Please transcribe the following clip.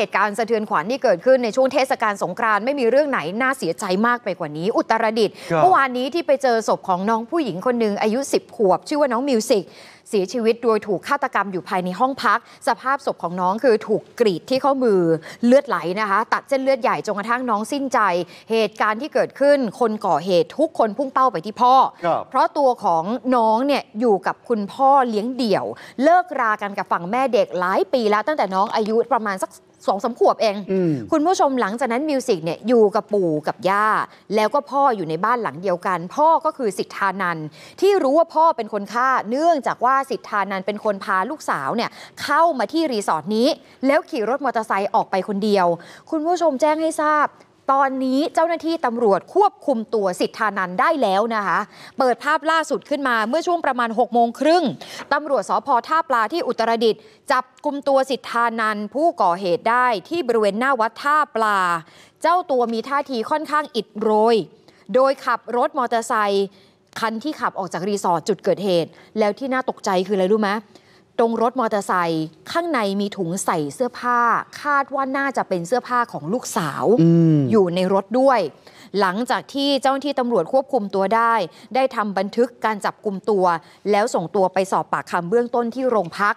เหตุการณ์สะเทือนขวัญที่เกิดขึ้นในช่วงเทศกาลสงกรานต์ไม่มีเรื่องไหนน่าเสียใจมากไปกว่านี้ อุตรดิตถ์เมื่อวานนี้ที่ไปเจอศพของน้องผู้หญิงคนหนึ่งอายุ 10 ขวบ ชื่อว่าน้องมิวสิกเสียชีวิตโดยถูกฆาตกรรมอยู่ภายในห้องพัก สภาพศพของน้องคือถูกกรีดที่ข้อมือเลือดไหลนะคะ ตัดเส้นเลือดใหญ่จนกระทั่งน้องสิ้นใจเหตุการณ์ที่เกิดขึ้น คนก่อเหตุทุกคนพุ่งเป้าไปที่พ่อเพราะตัวของน้องเนี่ยอยู่กับคุณพ่อเลี้ยงเดี่ยว เลิกรากันกับฝั่งแม่เด็กหลายปีแล้วตั้งแต่น้องอายุประมาณสักสองสาขวบเอง คุณผู้ชมหลังจากนั้นมิวสิกเนี่ยอยู่กับปู่กับย่า แล้วก็พ่ออยู่ในบ้านหลังเดียวกัน พ่อก็คือสิทธานันที่รู้ว่าพ่อเป็นคนฆ่าเนื่องจากว่าสิทธานันเป็นคนพาลูกสาวเนี่ยเข้ามาที่รีสอร์ทนี้ แล้วขี่รถมอเตอร์ไซค์ออกไปคนเดียว คุณผู้ชมแจ้งให้ทราบตอนนี้เจ้าหน้าที่ตำรวจควบคุมตัวสิทธานันได้แล้วนะคะ เปิดภาพล่าสุดขึ้นมาเมื่อช่วงประมาณ6โมงครึ่งตำรวจสพท่าปลาที่อุตรดิตถ์จับกลุมตัวสิทธานันผู้ก่อเหตุได้ที่บริเวณหน้าวัดท่าปลา เจ้าตัวมีท่าทีค่อนข้างอิดโรย โดยขับรถมอเตอร์ไซค์คันที่ขับออกจากรีสอร์ทจุดเกิดเหตุ แล้วที่น่าตกใจคืออะไรรู้ไหมตรงรถมอเตอร์ไซค์ข้างในมีถุงใส่เสื้อผ้า คาดว่าน่าจะเป็นเสื้อผ้าของลูกสาวออยู่ในรถด้วย หลังจากที่เจ้าหน้าที่ตำรวจควบคุมตัวได้ ได้ทำบันทึกการจับกลุ่มตัว แล้วส่งตัวไปสอบปากคำเบื้องต้นที่โรงพัก